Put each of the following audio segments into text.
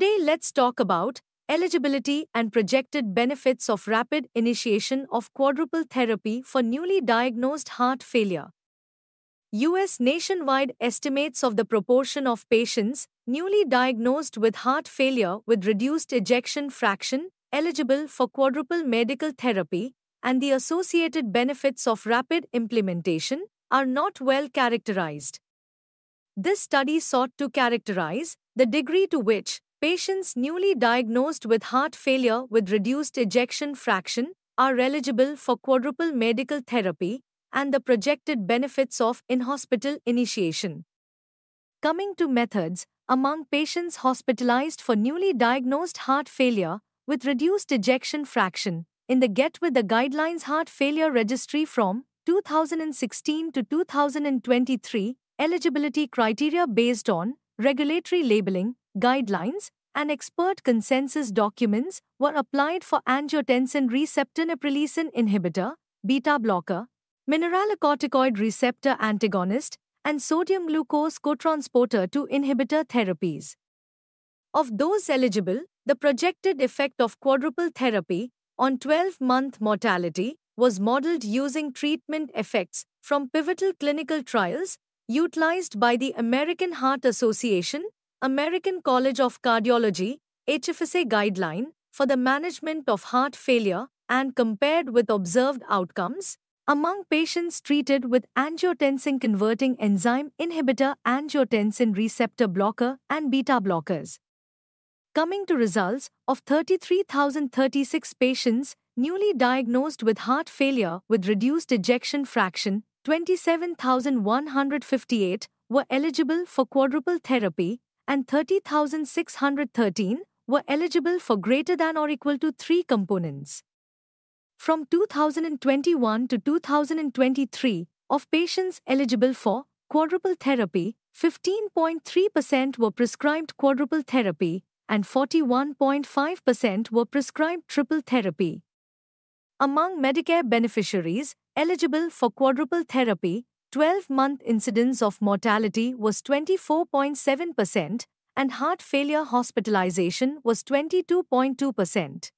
Today, let's talk about eligibility and projected benefits of rapid initiation of quadruple therapy for newly diagnosed heart failure. U.S. nationwide estimates of the proportion of patients newly diagnosed with heart failure with reduced ejection fraction eligible for quadruple medical therapy and the associated benefits of rapid implementation are not well characterized. This study sought to characterize the degree to which Patients newly diagnosed with heart failure with reduced ejection fraction are eligible for quadruple medical therapy and the projected benefits of in hospital initiation. Coming to methods, among patients hospitalized for newly diagnosed heart failure with reduced ejection fraction, in the Get with the Guidelines Heart Failure Registry from 2016 to 2023, eligibility criteria based on regulatory labeling, guidelines, and expert consensus documents were applied for angiotensin receptor neprilysin inhibitor, beta blocker, mineralocorticoid receptor antagonist, and sodium glucose cotransporter 2 inhibitor therapies. Of those eligible, the projected effect of quadruple therapy on 12 month mortality was modeled using treatment effects from pivotal clinical trials utilized by the American Heart Association American College of Cardiology HFSA guideline for the management of heart failure and compared with observed outcomes among patients treated with angiotensin converting enzyme inhibitor, angiotensin receptor blocker, and beta blockers. Coming to results of 33,036 patients newly diagnosed with heart failure with reduced ejection fraction, 27,158 were eligible for quadruple therapy, and 30,613 were eligible for greater than or equal to 3 components. From 2021 to 2023, of patients eligible for quadruple therapy, 15.3% were prescribed quadruple therapy and 41.5% were prescribed triple therapy. Among Medicare beneficiaries eligible for quadruple therapy, 12-month incidence of mortality was 24.7% and heart failure hospitalization was 22.2%.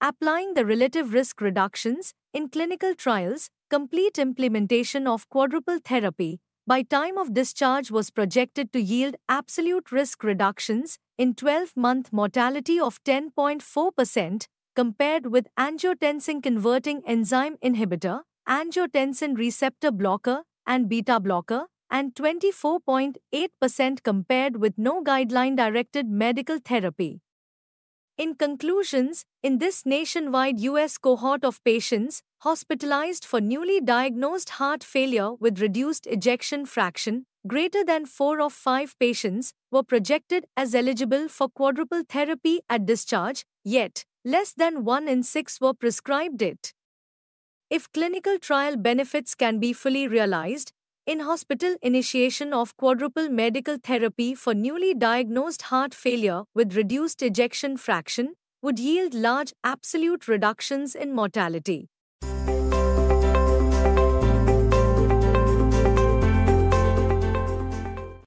Applying the relative risk reductions in clinical trials, complete implementation of quadruple therapy by time of discharge was projected to yield absolute risk reductions in 12-month mortality of 10.4% compared with angiotensin converting enzyme inhibitor angiotensin receptor blocker and beta blocker, and 24.8% compared with no guideline directed medical therapy. In conclusions, in this nationwide US cohort of patients hospitalized for newly diagnosed heart failure with reduced ejection fraction, greater than 4 of 5 patients were projected as eligible for quadruple therapy at discharge, yet, less than 1 in 6 were prescribed it. If clinical trial benefits can be fully realized, in hospital initiation of quadruple medical therapy for newly diagnosed heart failure with reduced ejection fraction would yield large absolute reductions in mortality.